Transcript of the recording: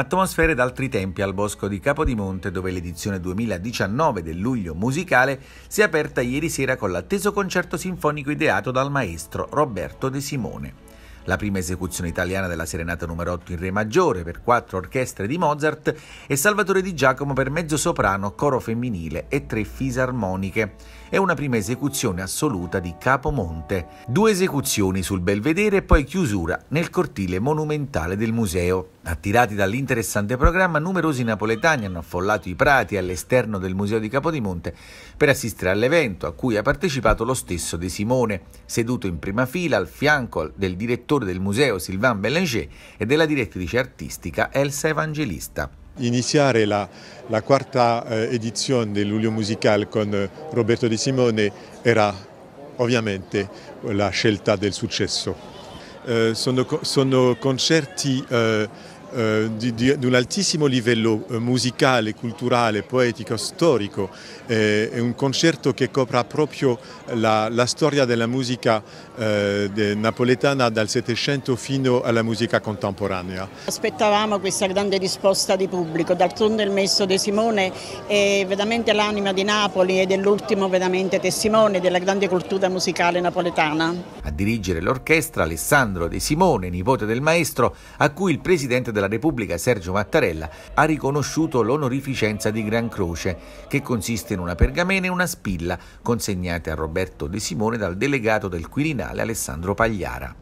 Atmosfere d'altri tempi al Bosco di Capodimonte, dove l'edizione 2019 del Luglio Musicale si è aperta ieri sera con l'atteso concerto sinfonico ideato dal maestro Roberto De Simone la prima esecuzione italiana della Serenata numero 8 in Re maggiore per quattro orchestre di Mozart e Salvatore di Giacomo per mezzo soprano, coro femminile e tre fisarmoniche È una prima esecuzione assoluta di Capomonte. Due esecuzioni sul Belvedere e poi chiusura nel cortile monumentale del museo. Attirati dall'interessante programma, numerosi napoletani hanno affollato i prati all'esterno del Museo di Capodimonte per assistere all'evento a cui ha partecipato lo stesso De Simone, seduto in prima fila al fianco del direttore direttore del museo Sylvain Bellanger e della direttrice artistica Elsa Evangelista. Iniziare la, la quarta eh, edizione del Musical con eh, Roberto Di Simone era ovviamente la scelta del successo. Eh, sono, sono, concerti eh, eh, di, di, di, un altissimo livello eh, musicale, culturale, poetico, storico. Eh, è un concerto che copra proprio la, la storia della musica eh, de, napoletana dal Settecento fino alla musica contemporanea. Aspettavamo questa grande risposta di pubblico, d'altronde il messo De Simone è veramente l'anima di Napoli ed è l'ultimo veramente testimone della grande cultura musicale napoletana. A dirigere l'orchestra Alessandro De Simone, nipote del maestro, a cui il presidente del della Repubblica Sergio Mattarella ha riconosciuto l'onorificenza di Gran Croce, che consiste in una pergamena e una spilla consegnate a Roberto De Simone dal delegato del Quirinale Alessandro Pagliara.